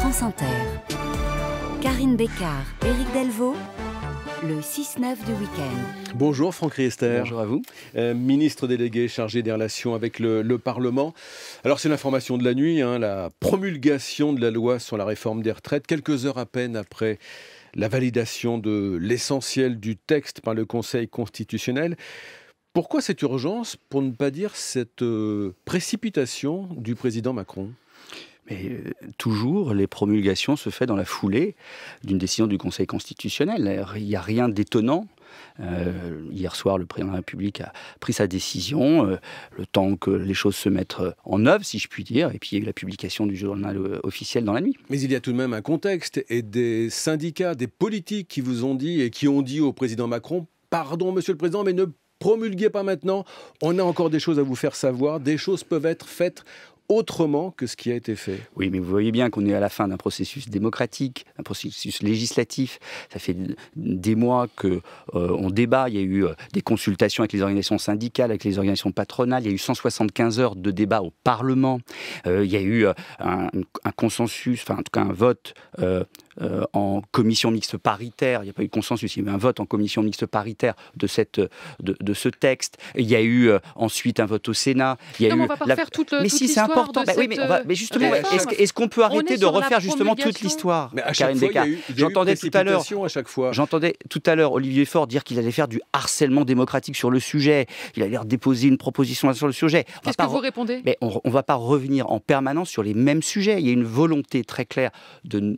France Inter. Karine Bécard, Éric Delvaux, le 6-9 du week-end. Bonjour Franck Riester. Bonjour à vous. Euh, ministre délégué chargé des relations avec le, Parlement. Alors c'est l'information de la nuit, hein, la promulgation de la loi sur la réforme des retraites, quelques heures à peine après la validation de l'essentiel du texte par le Conseil constitutionnel. Pourquoi cette urgence, pour ne pas dire cette euh, précipitation du président Macron euh, toujours, les promulgations se font dans la foulée d'une décision du Conseil constitutionnel. Il n'y a rien d'étonnant euh, hier soir, le président de la République a pris sa décision, euh, le temps que les choses se mettent en œuvre, si je puis dire, et puis il y a eu la publication du journal officiel dans la nuit. Mais il y a tout de même un contexte et des syndicats, des politiques qui vous ont dit et qui ont dit au président Macron, pardon monsieur le président, mais ne promulguez pas maintenant, on a encore des choses à vous faire savoir, des choses peuvent être faites autrement que ce qui a été fait. Oui, mais vous voyez bien qu'on est à la fin d'un processus démocratique, un processus législatif. Ça fait des mois que euh, on débat. Il y a eu euh, des consultations avec les organisations syndicales, avec les organisations patronales. Il y a eu 175 heures de débat au Parlement. Euh, il y a eu un, un, consensus, enfin en tout cas un vote euh, en commission mixte paritaire, il n'y a pas eu de consensus, il y a un vote en commission mixte paritaire de, cette, de, ce texte, il y a eu euh, ensuite un vote au Sénat. Il y a eu va pas toute euh, Mais si, c'est important. Bah mais, justement, est-ce qu'on peut arrêter de refaire justement toute l'histoire Karine J'entendais tout à l'heure. J'entendais tout à l'heure Olivier Faure dire qu'il allait faire du harcèlement démocratique sur le sujet. Il allait déposer une proposition sur le sujet. Qu'est-ce que vous répondez Mais on ne va pas revenir en permanence sur les mêmes sujets. Il y a une volonté très claire de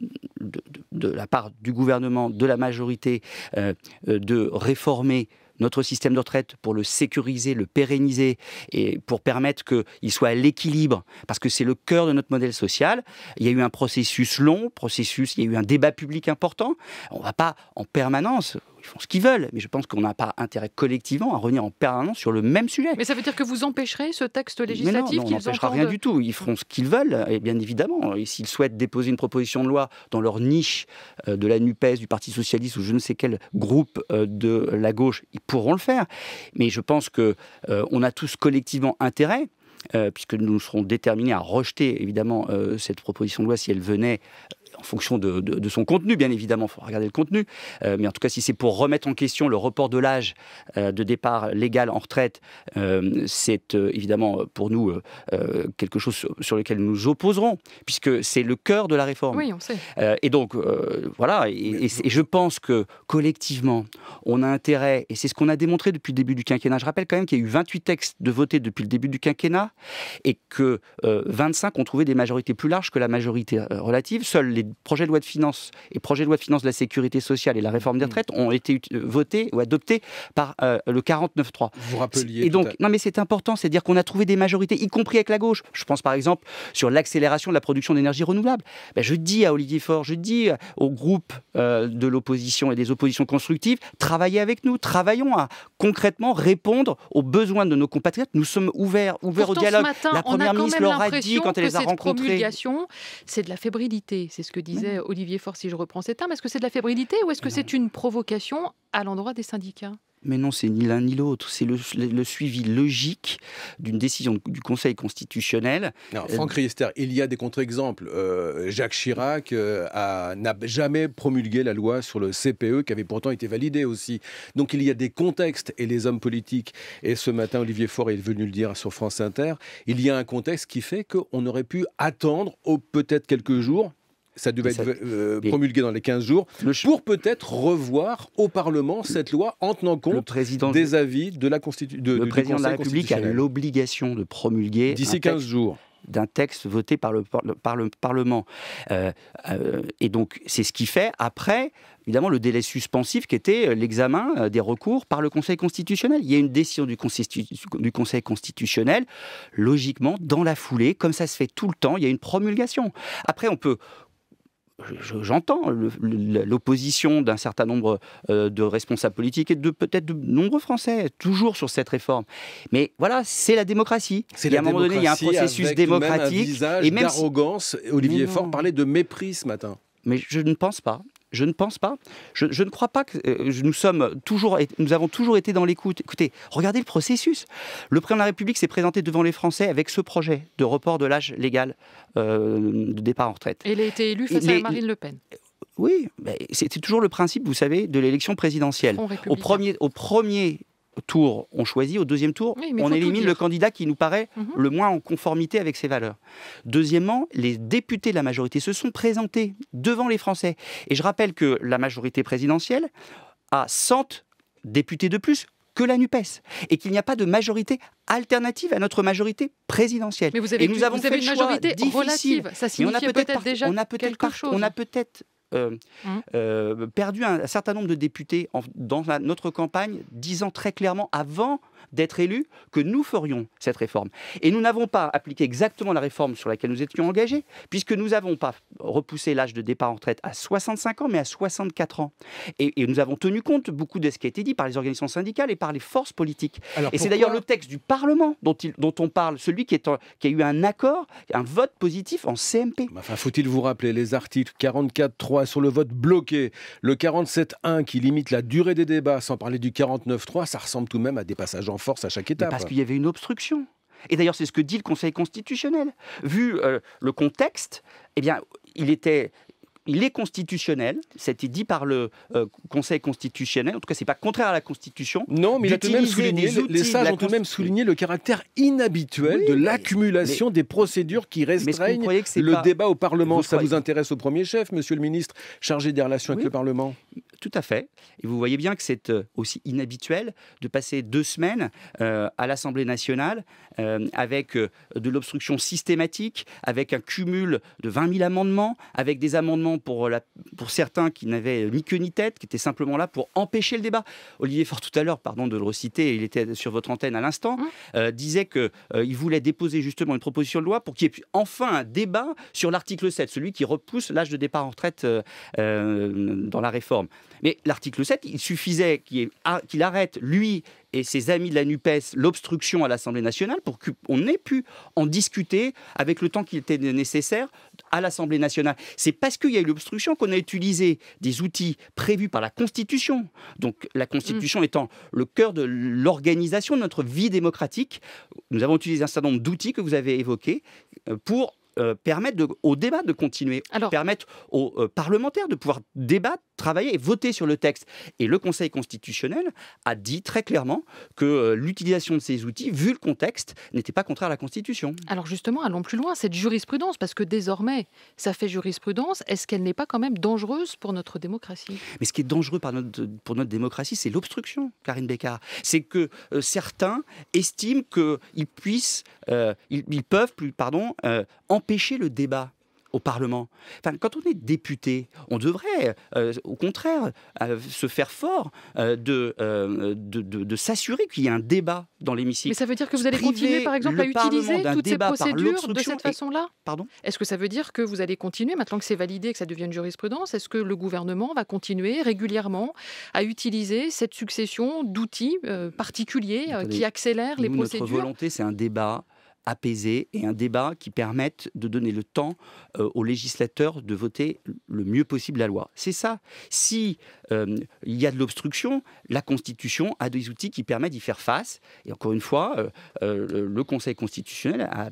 de, la part du gouvernement, de la majorité, euh, euh, de réformer notre système de retraite pour le sécuriser, le pérenniser et pour permettre qu'il soit à l'équilibre, parce que c'est le cœur de notre modèle social. Il y a eu un processus long, processus, il y a eu un débat public important. On ne va pas en permanence ils font ce qu'ils veulent, mais je pense qu'on n'a pas intérêt collectivement à revenir en permanence sur le même sujet. Mais ça veut dire que vous empêcherez ce texte législatif mais Non, on n'empêchera rien du tout. Ils feront ce qu'ils veulent, et bien évidemment, et s'ils souhaitent déposer une proposition de loi dans leur niche euh, de la NUPES, du Parti Socialiste ou je ne sais quel groupe euh, de la gauche, ils pourront le faire. Mais je pense qu'on euh, on a tous collectivement intérêt, puisque nous serons déterminés à rejeter évidemment cette proposition de loi si elle venait fonction de, son contenu, bien évidemment, il faut regarder le contenu. Euh, mais en tout cas, si c'est pour remettre en question le report de l'âge euh, de départ légal en retraite, euh, c'est évidemment pour nous quelque chose sur lequel nous nous opposerons, puisque c'est le cœur de la réforme. Oui, on sait. et donc, voilà, et, et, je pense que collectivement, on a intérêt, et c'est ce qu'on a démontré depuis le début du quinquennat. Je rappelle quand même qu'il y a eu 28 textes de votés depuis le début du quinquennat, et que 25 ont trouvé des majorités plus larges que la majorité relative. Seuls les projet de loi de finances et projet de loi de finances de la sécurité sociale et la réforme des mmh. retraites ont été euh, votés ou adoptés par euh, le 49.3. Vous rappeliez. Et donc, non, mais c'est important, c'est-à-dire qu'on a trouvé des majorités, y compris avec la gauche. Je pense par exemple sur l'accélération de la production d'énergie renouvelable. Ben, je dis à Olivier Faure, je dis au groupe euh, de l'opposition et des oppositions constructives, travaillez avec nous, travaillons à concrètement répondre aux besoins de nos compatriotes. Nous sommes ouverts, ouverts au dialogue. Matin, la première ministre leur a dit quand elle les a rencontrés. C'est de la fébrilité, c'est ce que disait Olivier Faure, si je reprends cet termes. Est-ce que c'est de la fébrilité ou est-ce que c'est une provocation à l'endroit des syndicats mais non, c'est ni l'un ni l'autre. C'est le, suivi logique d'une décision du Conseil constitutionnel. Euh, Franck Riester, il y a des contre-exemples. Euh, Jacques Chirac euh, n'a jamais promulgué la loi sur le CPE qui avait pourtant été validée aussi. Donc il y a des contextes et les hommes politiques, et ce matin Olivier Faure est venu le dire sur France Inter, il y a un contexte qui fait qu'on aurait pu attendre au peut-être quelques jours ça devait être euh, promulgué dans les 15 jours, pour peut-être revoir au Parlement cette loi en tenant compte président des avis de la Constitution. Le président de la République a l'obligation de promulguer. D'ici 15 jours d'un texte voté par le, par le Parlement. Euh, euh, et donc, c'est ce qui fait, après, évidemment, le délai suspensif qui était l'examen des recours par le Conseil constitutionnel. Il y a une décision du, du, Conseil constitutionnel, logiquement, dans la foulée, comme ça se fait tout le temps, il y a une promulgation. Après, on peut j'entends l'opposition d'un certain nombre euh, de responsables politiques et de peut-être de nombreux Français, toujours sur cette réforme. Mais voilà, c'est la démocratie. C'est à un moment donné, il y a un processus démocratique. Même et même d'arrogance. Olivier Faure parlait de mépris ce matin. Mais je ne pense pas. Je ne pense pas. Je, ne crois pas que euh, nous sommes toujours, nous avons toujours été dans l'écoute. Écoutez, regardez le processus. Le président de la République s'est présenté devant les Français avec ce projet de report de l'âge légal euh, de départ en retraite. Et il a été élu face à Marine Le Pen. Oui, c'était toujours le principe, vous savez, de l'élection présidentielle. Au premier, au premier tour, on choisit. Au deuxième tour, on élimine le candidat qui nous paraît mhm. le moins en conformité avec ses valeurs. Deuxièmement, les députés de la majorité se sont présentés devant les Français. Et je rappelle que la majorité présidentielle a 100 députés de plus que la NUPES et qu'il n'y a pas de majorité alternative à notre majorité présidentielle. vous avez, et nous avons une majorité difficile. relative. Ça signifie peut-être déjà on a peut-être quelque chose. On a peut-être euh, mmh. euh, perdu un, certain nombre de députés dans notre campagne, disant très clairement avant d'être élu, que nous ferions cette réforme. Et nous n'avons pas appliqué exactement la réforme sur laquelle nous étions engagés, puisque nous n'avons pas repoussé l'âge de départ en retraite à 65 ans, mais à 64 ans. Et, nous avons tenu compte beaucoup de ce qui a été dit par les organisations syndicales et par les forces politiques. et c'est d'ailleurs le texte du Parlement dont, il, dont on parle, celui qui, est qui, a eu un accord, un vote positif en CMP. Bah, enfin, faut-il vous rappeler les articles 44.3 sur le vote bloqué, le 47.1 qui limite la durée des débats, sans parler du 49.3, ça ressemble tout de même à des passages force à chaque étape. parce qu'il y avait une obstruction. Et d'ailleurs, c'est ce que dit le Conseil constitutionnel. Vu euh, le contexte, eh bien, il était, il est constitutionnel, c'était dit par le euh, Conseil constitutionnel, en tout cas c'est pas contraire à la Constitution. Non, mais tout même souligné, les, sages ont tout même souligné le caractère inhabituel de l'accumulation des procédures qui restreignent que le débat au Parlement. Ça vous intéresse au premier chef, monsieur le ministre, chargé des relations avec le Parlement tout à fait. Et vous voyez bien que c'est euh, aussi inhabituel de passer deux semaines euh, à l'Assemblée nationale euh, avec de l'obstruction systématique, avec un cumul de 20 000 amendements, avec des amendements pour, la, pour certains qui n'avaient ni queue ni tête, qui étaient simplement là pour empêcher le débat. Olivier Fort, tout à l'heure, pardon de le reciter, il était sur votre antenne à l'instant, mmh. disait qu'il voulait déposer justement une proposition de loi pour qu'il y ait enfin un débat sur l'article 7, celui qui repousse l'âge de départ en retraite dans la réforme. Mais l'article 7, il suffisait qu'il arrête, lui et ses amis de la NUPES, l'obstruction à l'Assemblée nationale pour qu'on ait pu en discuter avec le temps qui était nécessaire à l'Assemblée nationale. C'est parce qu'il y a eu l'obstruction qu'on a utilisé des outils prévus par la Constitution. Donc la Constitution mm. étant le cœur de l'organisation de notre vie démocratique, nous avons utilisé un certain nombre d'outils que vous avez évoqués euh, pour euh, permettre au débat de continuer, Alors, permettre aux euh, parlementaires de pouvoir débattre travailler et voter sur le texte. Et le Conseil constitutionnel a dit très clairement que euh, l'utilisation de ces outils, vu le contexte, n'était pas contraire à la Constitution. Alors justement, allons plus loin, cette jurisprudence, parce que désormais, ça fait jurisprudence, est-ce qu'elle n'est pas quand même dangereuse pour notre démocratie Mais ce qui est dangereux par notre, pour notre démocratie, c'est l'obstruction, Karine Bécard. C'est que euh, certains estiment qu'ils puissent, euh, ils, peuvent, pardon, empêcher le débat au Parlement. quand on est député, on devrait, euh, au contraire, euh, se faire fort euh, de, de, s'assurer qu'il y a un débat dans l'hémicycle. Mais ça veut dire que vous allez continuer, par exemple, à utiliser toutes ces procédures de cette façon-là Pardon Est-ce que ça veut dire que vous allez continuer, maintenant que c'est validé et que ça devient jurisprudence, est-ce que le gouvernement va continuer régulièrement à utiliser cette succession d'outils particuliers qui accélèrent les procédures Notre volonté, c'est un débat apaisé et un débat qui permette de donner le temps euh, aux législateurs de voter le mieux possible la loi. C'est ça. Si euh, il y a de l'obstruction, la Constitution a des outils qui permettent d'y faire face. Et encore une fois, euh, le Conseil constitutionnel a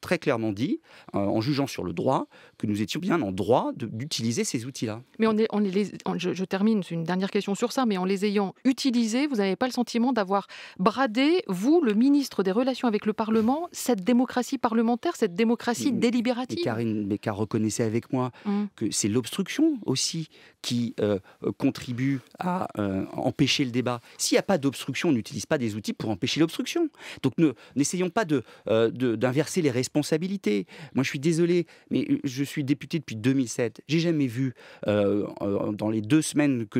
très clairement dit, en jugeant sur le droit, que nous étions bien en droit d'utiliser ces outils-là. Mais on est, on les, je, je, termine, une dernière question sur ça, mais en les ayant utilisés, vous n'avez pas le sentiment d'avoir bradé, vous, le ministre des Relations avec le Parlement, cette démocratie parlementaire, cette démocratie mm, mm. délibérative. Et Karine Becker reconnaissait avec moi mm. que c'est l'obstruction aussi qui euh, contribue à euh, empêcher le débat. S'il n'y a pas d'obstruction, on n'utilise pas des outils pour empêcher l'obstruction. Donc n'essayons pas euh, d'inverser de, les responsabilités. Moi, je suis désolé, mais je suis député depuis 2007. J'ai jamais vu, dans les deux semaines que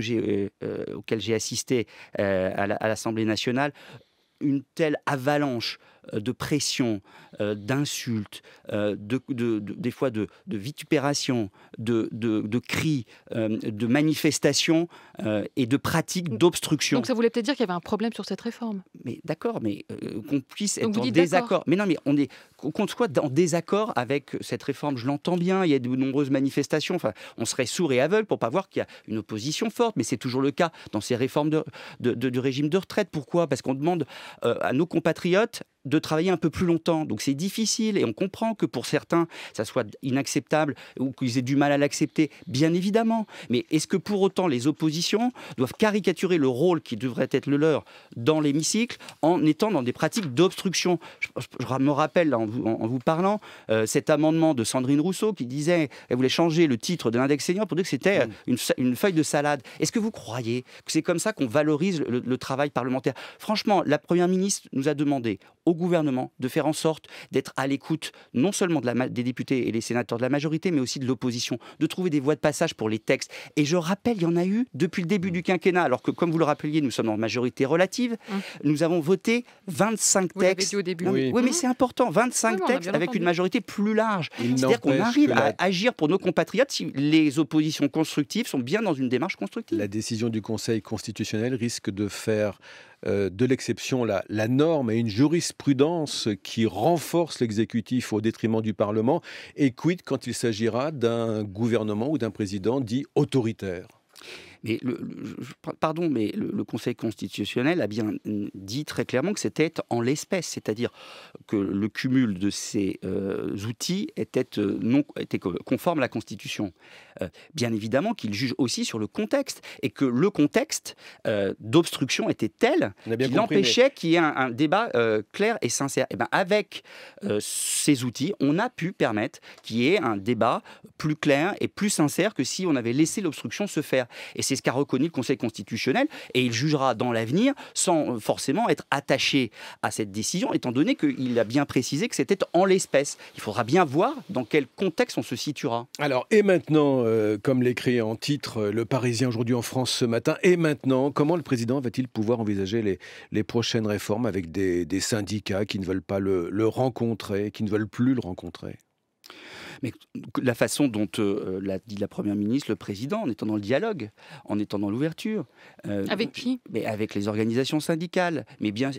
auxquelles j'ai assisté à l'Assemblée nationale, une telle avalanche euh, de pression, euh, d'insultes, euh, de, des fois de, vitupération, de, cris, de manifestations et de pratiques d'obstruction. Donc ça voulait peut-être dire qu'il y avait un problème sur cette réforme. Mais d'accord, mais qu'on puisse être en désaccord. Mais non, mais on est qu'on soit en désaccord avec cette réforme, je l'entends bien. Il y a de nombreuses manifestations. Enfin, on serait sourd et aveugle pour pas voir qu'il y a une opposition forte, mais c'est toujours le cas dans ces réformes de, de, régime de retraite. Pourquoi Parce qu'on demande à nos compatriotes de travailler un peu plus longtemps. Donc c'est difficile et on comprend que pour certains, ça soit inacceptable ou qu'ils aient du mal à l'accepter, bien évidemment. Mais est-ce que pour autant les oppositions doivent caricaturer le rôle qui devrait être le leur dans l'hémicycle en étant dans des pratiques d'obstruction je, me rappelle, en, vous, parlant, euh, cet amendement de Sandrine Rousseau qui disait elle voulait changer le titre de l'index senior pour dire que c'était mmh. euh, une, feuille de salade. Est-ce que vous croyez que c'est comme ça qu'on valorise le travail parlementaire Franchement, la Première ministre nous a demandé au gouvernement de faire en sorte d'être à l'écoute non seulement de la, des députés et des sénateurs de la majorité, mais aussi de l'opposition, de trouver des voies de passage pour les textes. Et je rappelle, il y en a eu depuis le début du quinquennat, alors que, comme vous le rappeliez, nous sommes en majorité relative. Mmh. Nous avons voté 25 vous textes. Dit au début. oui. mais c'est important, 25 textes avec une majorité plus large. C'est-à-dire qu'on arrive à agir pour nos compatriotes si les oppositions constructives sont bien dans une démarche constructive. La décision du Conseil constitutionnel risque de faire euh, de l'exception, la, norme et une jurisprudence qui renforce l'exécutif au détriment du Parlement, et quid quand il s'agira d'un gouvernement ou d'un président dit autoritaire mais le, pardon, mais le, Conseil constitutionnel a bien dit très clairement que c'était en l'espèce, c'est-à-dire que le cumul de ces euh, outils était, euh, non, était conforme à la Constitution. Euh, bien évidemment qu'il juge aussi sur le contexte et que le contexte d'obstruction était tel qu'il empêchait qu'il y ait un, débat clair et sincère. Et eh ben avec ces outils, on a pu permettre qu'il y ait un débat plus clair et plus sincère que si on avait laissé l'obstruction se faire c'est ce qu'a reconnu le Conseil constitutionnel, et il jugera dans l'avenir sans euh, forcément être attaché à cette décision, étant donné qu'il a bien précisé que c'était en l'espèce. Il faudra bien voir dans quel contexte on se situera. Alors, et maintenant, euh, comme l'écrit en titre euh, Le Parisien aujourd'hui en France ce matin, et maintenant, comment le président va-t-il pouvoir envisager les, prochaines réformes avec des, syndicats qui ne veulent pas le rencontrer, qui ne veulent plus le rencontrer mais la façon dont euh, euh, l'a dit la Première ministre, le Président, en étant dans le dialogue, en étant dans l'ouverture. Euh, avec qui mais Avec les organisations syndicales. Mais bien,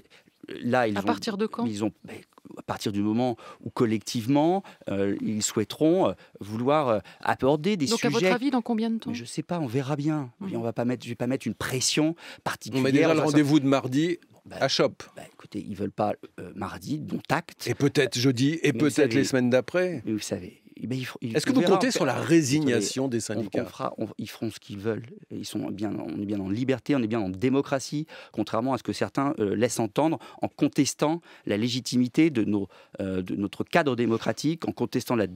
là, ils à partir de quand ils ont, à partir du moment où collectivement ils souhaiteront vouloir aborder des sujets. Donc à votre avis, dans combien de temps Je ne sais pas, on verra bien. Mmh. Hum. ne on va pas mettre, je vais pas mettre une pression particulière. On met déjà le rendez-vous de mardi. Bah, à Chop. Bah, écoutez, ils veulent pas mardi, dont acte. Et peut-être jeudi, et peut-être les semaines d'après. Vous savez, eh ben, Est-ce que vous comptez sur la résignation des syndicats Ils feront ce qu'ils veulent. Ils sont bien, on est bien en liberté, on est bien en démocratie, contrairement à ce que certains euh, laissent entendre en contestant la légitimité de, nos, euh, de notre cadre démocratique, en contestant la,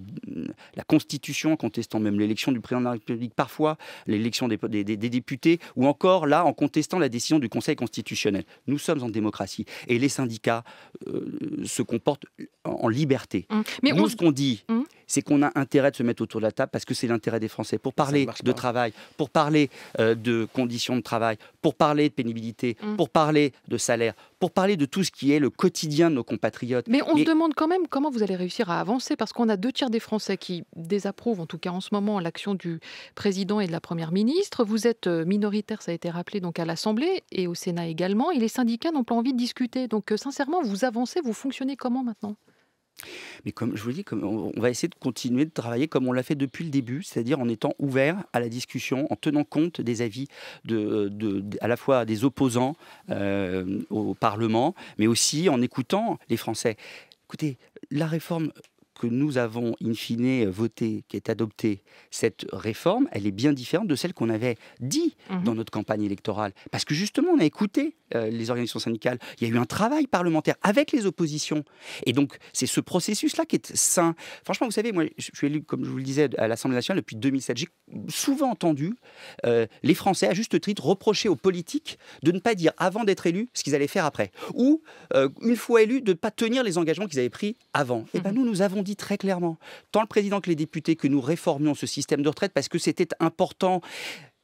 Constitution, en contestant même l'élection du président de la République parfois, l'élection des, des, députés, ou encore là en contestant la décision du Conseil constitutionnel. Nous sommes en démocratie et les syndicats euh, se comportent en liberté. Hum, mais Nous, ce qu'on dit, hum. c'est qu'on on a intérêt de se mettre autour de la table parce que c'est l'intérêt des Français. Pour parler de travail, pour parler euh, de conditions de travail, pour parler de pénibilité, mm. pour parler de salaire, pour parler de tout ce qui est le quotidien de nos compatriotes. Mais on se demande quand même comment vous allez réussir à avancer parce qu'on a deux tiers des Français qui désapprouvent, en tout cas en ce moment, l'action du président et de la première ministre. Vous êtes euh, minoritaire, ça a été rappelé, donc à l'Assemblée et au Sénat également. Et les syndicats n'ont pas envie de discuter. Donc, euh, sincèrement, vous avancez, vous fonctionnez comment maintenant mais comme je vous dis, on va essayer de continuer de travailler comme on l'a fait depuis le début, c'est-à-dire en étant ouvert à la discussion, en tenant compte des avis de, à la fois des opposants euh, au Parlement, mais aussi en écoutant les Français. Écoutez, la réforme que nous avons in fine voté, qui est adoptée, cette réforme, elle est bien différente de celle qu'on avait dit mhm. dans notre campagne électorale. Parce que justement, on a écouté euh, les organisations syndicales. Il y a eu un travail parlementaire avec les oppositions. Et donc, c'est ce processus-là qui est sain. Franchement, vous savez, moi, je suis élu, comme je vous le disais, à l'Assemblée nationale depuis 2007. J'ai souvent entendu euh, les Français, à juste titre, reprocher aux politiques de ne pas dire avant d'être élus ce qu'ils allaient faire après. Ou, euh, une fois élus, de ne pas tenir les engagements qu'ils avaient pris avant. Eh Et bien, mhm. nous, nous avons dit très clairement, tant le président que les députés, que nous réformions ce système de retraite parce que c'était important.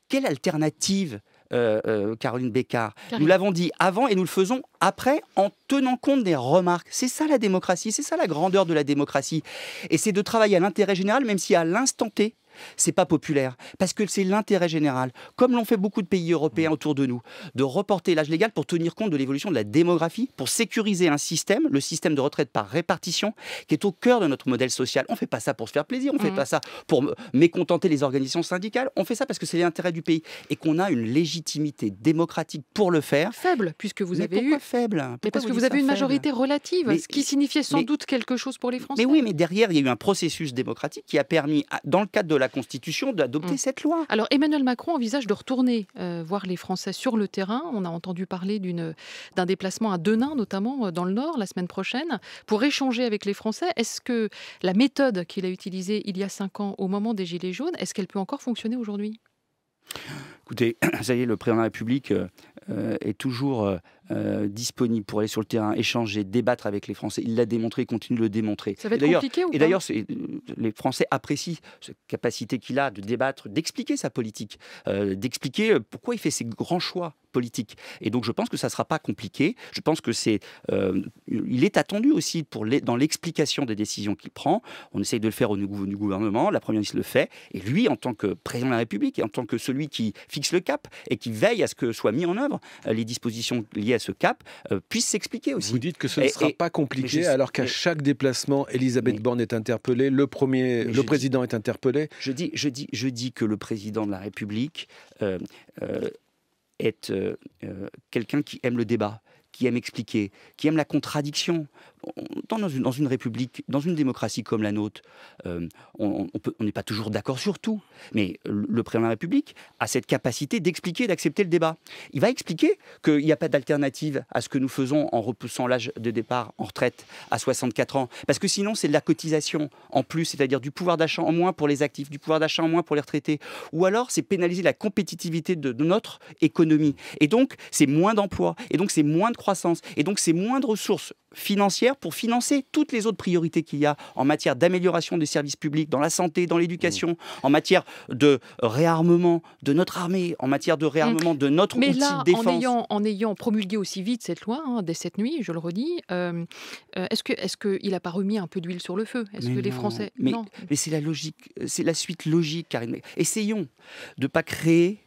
Quelle alternative euh, euh, Caroline Bécard. Nous l'avons dit avant et nous le faisons après en tenant compte des remarques. C'est ça la démocratie, c'est ça la grandeur de la démocratie. Et c'est de travailler à l'intérêt général, même si à l'instant T, c'est pas populaire parce que c'est l'intérêt général, comme l'ont fait beaucoup de pays européens autour de nous, de reporter l'âge légal pour tenir compte de l'évolution de la démographie, pour sécuriser un système, le système de retraite par répartition, qui est au cœur de notre modèle social. On fait pas ça pour se faire plaisir, on ne fait mmh. pas ça pour mécontenter les organisations syndicales, on fait ça parce que c'est l'intérêt du pays et qu'on a une légitimité démocratique pour le faire. Faible, puisque vous avez eu faible. parce que vous avez une majorité relative, ce qui signifiait sans doute quelque chose pour les Français. Mais oui, mais derrière, il y a eu un processus démocratique qui a permis, dans le cadre de la Constitution d'adopter mm. cette loi. Alors Emmanuel Macron envisage de retourner euh, voir les Français sur le terrain. On a entendu parler d'un déplacement à Denain, notamment euh, dans le Nord, la semaine prochaine, pour échanger avec les Français. Est-ce que la méthode qu'il a utilisée il y a cinq ans au moment des Gilets jaunes, est-ce qu'elle peut encore fonctionner aujourd'hui Écoutez, ça y est, le président de la République euh, est toujours euh, disponible pour aller sur le terrain, échanger, débattre avec les Français. Il l'a démontré, il continue de le démontrer. Ça va être et compliqué ou pas Et d'ailleurs, euh, les Français apprécient cette capacité qu'il a de débattre, d'expliquer sa politique, euh, d'expliquer pourquoi il fait ses grands choix politiques. Et donc je pense que ça ne sera pas compliqué. Je pense que c'est, il est attendu aussi pour les, dans l'explication des décisions qu'il prend. On essaye de le faire au niveau du gouvernement. La première ministre le fait. Et lui, en tant que président de la République et en tant que celui qui fixe le cap et qui veille à ce que soient mis en œuvre les dispositions liées à ce cap euh, puisse s'expliquer aussi. Vous dites que ce ne sera pas compliqué alors qu'à chaque déplacement, Elisabeth Borne est interpellée, le, premier, le président est interpellé. Je dis, je, dis, je dis que le président de la République euh, euh, est quelqu'un qui aime le débat qui aime expliquer, qui aime la contradiction. Dans, une, dans une, république, dans une démocratie comme la nôtre, euh, on n'est pas toujours d'accord sur tout. Mais le président de la République a cette capacité d'expliquer, d'accepter le débat. Il va expliquer qu'il n'y a pas d'alternative à ce que nous faisons en repoussant l'âge de départ en retraite à 64 ans. Parce que sinon, c'est de la cotisation en plus, c'est-à-dire du pouvoir d'achat en moins pour les actifs, du pouvoir d'achat en moins pour les retraités. Ou alors, c'est pénaliser la compétitivité de, de notre économie. Et donc, c'est moins d'emplois. Et donc, c'est moins de croissance. Et donc, ces moindres de ressources financières pour financer toutes les autres priorités qu'il y a en matière d'amélioration des services publics, dans la santé, dans l'éducation, mmh. en matière de réarmement de notre armée, en matière de réarmement mmh. de notre outil de défense. En ayant, en ayant promulgué aussi vite cette loi, hein, dès cette nuit, je le redis, euh, euh, est-ce qu'il est n'a pas remis un peu d'huile sur le feu Est-ce que les Français. Mais, mais c'est la logique, c'est la suite logique, Karine. Essayons de ne pas créer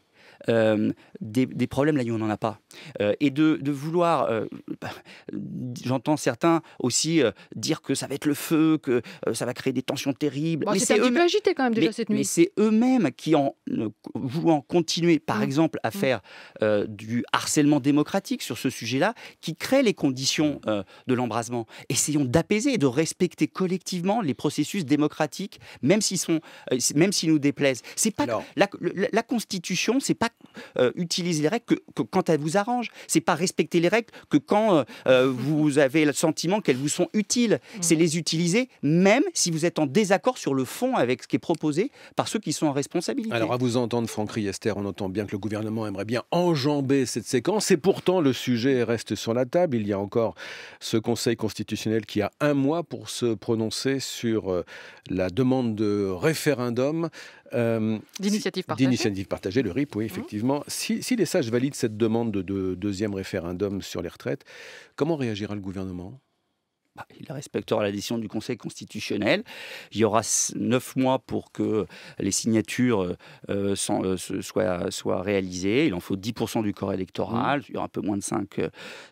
euh, des, problèmes là où on n'en a pas. Euh, et de, vouloir, euh, bah, j'entends certains aussi dire que ça va être le feu, que ça va créer des tensions terribles. c'est un peu agité quand même déjà cette nuit. Mais c'est eux-mêmes qui, en voulant continuer, par mmh. exemple, à mmh. faire du harcèlement démocratique sur ce sujet-là, qui créent les conditions de l'embrasement. Essayons d'apaiser et de respecter collectivement les processus démocratiques, même s'ils sont, même s'ils nous déplaisent. C'est pas la, la Constitution, c'est pas euh, utiliser les règles que, quand elles vous arrangent. C'est pas respecter les règles que quand euh, euh, mm-hmm. vous avez le sentiment qu'elles vous sont utiles. Mm-hmm. C'est les utiliser même si vous êtes en désaccord sur le fond avec ce qui est proposé par ceux qui sont en responsabilité. Alors à vous entendre, Franck Riester, on entend bien que le gouvernement aimerait bien enjamber cette séquence et pourtant le sujet reste sur la table. Il y a encore ce Conseil constitutionnel qui a un mois pour se prononcer sur la demande de référendum euh, d'initiative partagée. le RIP, oui, mhm. effectivement. Si, les sages valident cette demande de deuxième référendum sur les retraites, comment réagira le gouvernement bah, il respectera la décision du Conseil constitutionnel. Il y aura neuf mois pour que les signatures euh, euh, euh, soient, réalisées. Il en faut 10% du corps électoral. Mmh. Il y aura un peu moins de 5,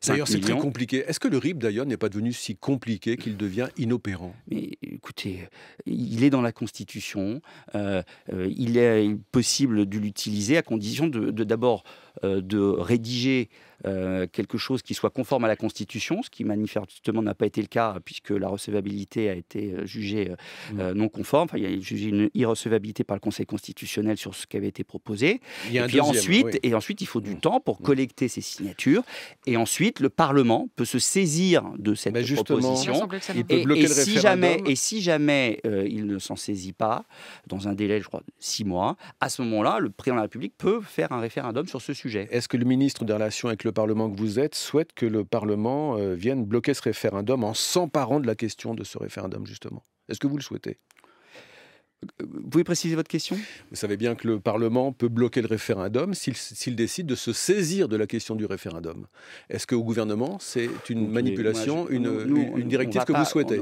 D'ailleurs, c'est très compliqué. Est-ce que le rip d'ailleurs, n'est pas devenu si compliqué qu'il devient inopérant Mais écoutez, il est dans la Constitution. il est possible de l'utiliser à condition de d'abord euh, de rédiger euh, quelque chose qui soit conforme à la Constitution, ce qui manifestement n'a pas été le cas euh, puisque la recevabilité a été jugée mm. non conforme. Enfin, il y a jugé une irrecevabilité par le Conseil constitutionnel sur ce qui avait été proposé. et puis ensuite, et ensuite, il faut du mm. temps pour mm. collecter ces signatures. Et ensuite, le Parlement peut se saisir de cette bah, proposition. et, si jamais, et si jamais il ne s'en saisit pas dans un délai, je crois, six mois, à ce moment-là, le président de la République peut faire un référendum sur ce sujet. Est-ce que le ministre des Relations avec le Parlement que vous êtes souhaite que le Parlement euh, vienne bloquer ce référendum en s'emparant de la question de ce référendum, justement Est-ce que vous le souhaitez vous pouvez préciser votre question Vous savez bien que le Parlement peut bloquer le référendum s'il décide de se saisir de la question du référendum. Est-ce qu'au gouvernement, c'est une manipulation, une, directive que vous souhaitez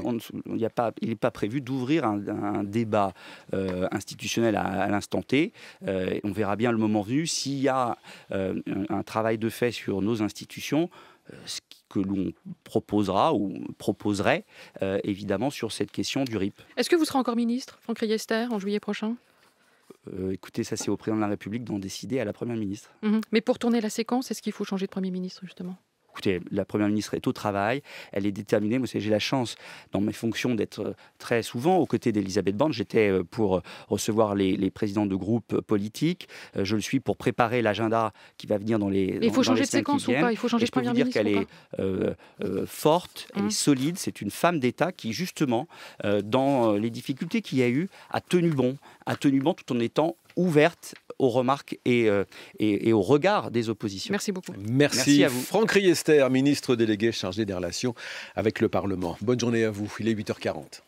Il n'est pas prévu d'ouvrir un, débat euh, institutionnel à, l'instant T. Euh, on verra bien le moment venu s'il y a euh, un travail de fait sur nos institutions. Euh, ce que l'on proposera ou proposerait euh, évidemment sur cette question du RIP. Est-ce que vous serez encore ministre, Franck Riester, en juillet prochain euh, écoutez, ça c'est au président de la République d'en décider à la Première ministre. Mhm. Mais pour tourner la séquence, est-ce qu'il faut changer de Premier ministre justement Écoutez, la Première ministre est au travail, elle est déterminée. Moi, j'ai la chance, dans mes fonctions, d'être euh, très souvent aux côtés d'Elisabeth Borne. J'étais euh, pour euh, recevoir les, présidents de groupes politiques. Je le suis pour préparer l'agenda qui va venir dans les. Mais il faut changer de séquence ou pas Il faut changer de Première ministre. Je dire qu'elle est forte, et hein solide. C'est une femme d'État qui, justement, dans les difficultés qu'il y a eu, a tenu bon, a tenu bon tout en étant ouverte aux remarques euh, et, et, au regard des oppositions. Merci beaucoup. Merci, Merci à vous. Franck Riester, ministre délégué chargé des relations avec le Parlement. Bonne journée à vous. Il est 8h40.